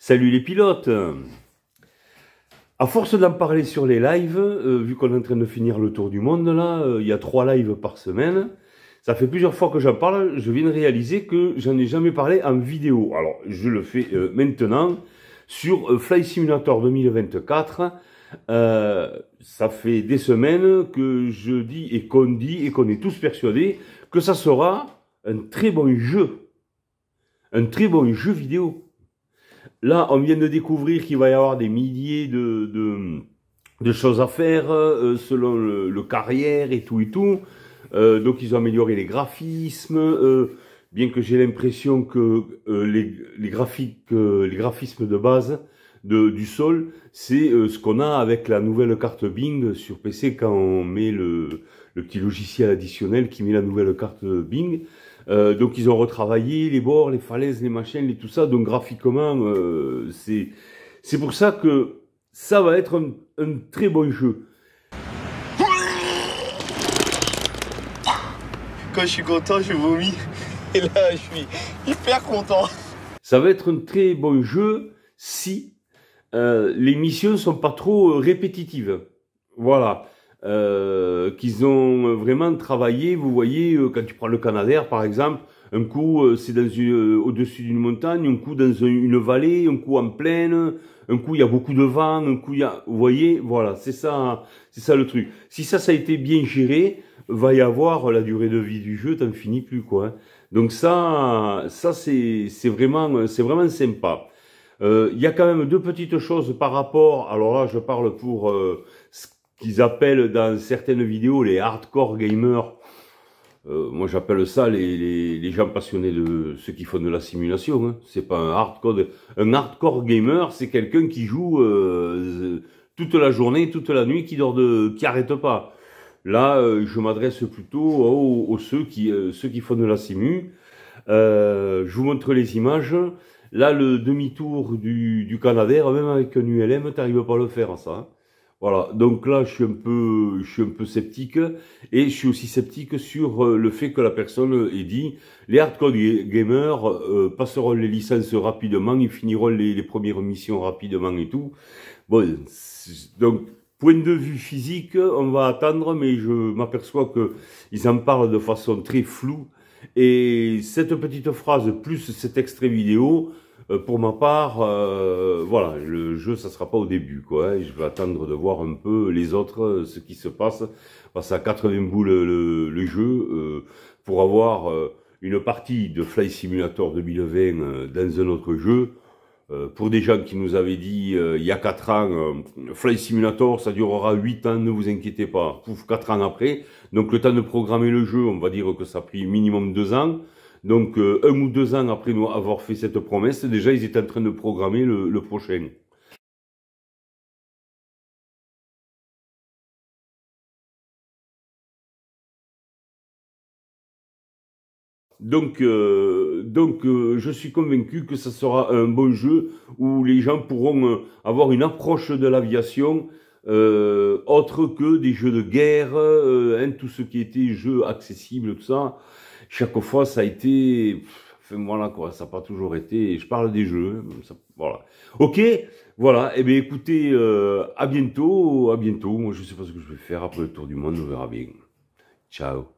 Salut les pilotes À force d'en parler sur les lives, euh, vu qu'on est en train de finir le tour du monde là, euh, il y a trois lives par semaine, ça fait plusieurs fois que j'en parle, je viens de réaliser que j'en ai jamais parlé en vidéo. Alors, je le fais euh, maintenant sur Fly Simulator 2024. ça fait des semaines que je dis et qu'on dit et qu'on est tous persuadés que ça sera un très bon jeu. Un très bon jeu vidéo. Là, on vient de découvrir qu'il va y avoir des milliers de, choses à faire euh, selon le, carrière et tout et tout. Euh, donc, ils ont amélioré les graphismes. Euh, bien que j'ai l'impression que les, graphiques, les graphismes de base du sol, c'est euh, ce qu'on a avec la nouvelle carte Bing sur PC quand on met le, petit logiciel additionnel qui met la nouvelle carte Bing. Euh, donc ils ont retravaillé les bords, les falaises, les machines, les tout ça. Donc graphiquement, euh, c'est c'est pour ça que ça va être un, un très bon jeu. Quand je suis content, je vomis. Et là, je suis hyper content. Ça va être un très bon jeu si euh, les missions sont pas trop euh, répétitives. Voilà. Euh, qu'ils ont vraiment travaillé, vous voyez, quand tu prends le Canadair par exemple, un coup c'est dans au-dessus d'une montagne, un coup dans une vallée, un coup en plaine, un coup il y a beaucoup de vent, un coup il y a, vous voyez, voilà, c'est ça, c'est ça le truc. Si ça, ça a été bien géré, va y avoir la durée de vie du jeu, t'en finis plus quoi. Hein. Donc ça, ça c'est, c'est vraiment, c'est vraiment sympa. Euh, il y a quand même deux petites choses par rapport, alors là je parle pour euh, ce qu'ils appellent dans certaines vidéos les hardcore gamers, euh, moi j'appelle ça les, gens passionnés de ceux qui font de la simulation, hein. c'est pas un hardcore, un hardcore gamer c'est quelqu'un qui joue euh, toute la journée, toute la nuit, qui dort de, qui arrête pas. Là, je m'adresse plutôt aux, ceux qui, ceux qui font de la simu. je vous montre les images. Là, le demi-tour du, du Canadair, même avec un ULM, t'arrives pas à le faire, ça. Hein. Voilà, donc là, je suis, un peu, je suis un peu sceptique, et je suis aussi sceptique sur euh, le fait que la personne ait dit « Les hardcore gamers euh, passeront les licences rapidement, ils finiront les, les premières missions rapidement et tout. » Bon, donc, point de vue physique, on va attendre, mais je m'aperçois que ils en parlent de façon très floue, et cette petite phrase plus cet extrait vidéo, euh, pour ma part, euh, voilà, le jeu, ça sera pas au début, quoi. Hein. je vais attendre de voir un peu les autres, euh, ce qui se passe. Parce à 80 boules le, jeu, pour avoir une partie de Fly Simulator 2020 dans un autre jeu, euh, pour des gens qui nous avaient dit euh, il y a 4 ans, euh, Fly Simulator, ça durera 8 ans, ne vous inquiétez pas. Pouf, 4 ans après. Donc le temps de programmer le jeu, on va dire que ça a pris minimum 2 ans. Donc un ou deux ans après nous avoir fait cette promesse, déjà ils étaient en train de programmer le prochain. Donc, euh, donc euh, je suis convaincu que ça sera un bon jeu où les gens pourront euh, avoir une approche de l'aviation autre que des jeux de guerre, hein, tout ce qui était jeu accessible, tout ça. Chaque fois, ça a été... Enfin, voilà quoi, ça n'a pas toujours été... Je parle des jeux, hein, voilà. Ok, voilà, eh bien écoutez, à bientôt, à bientôt. Moi, je ne sais pas ce que je vais faire après le tour du monde, on verra bien. Ciao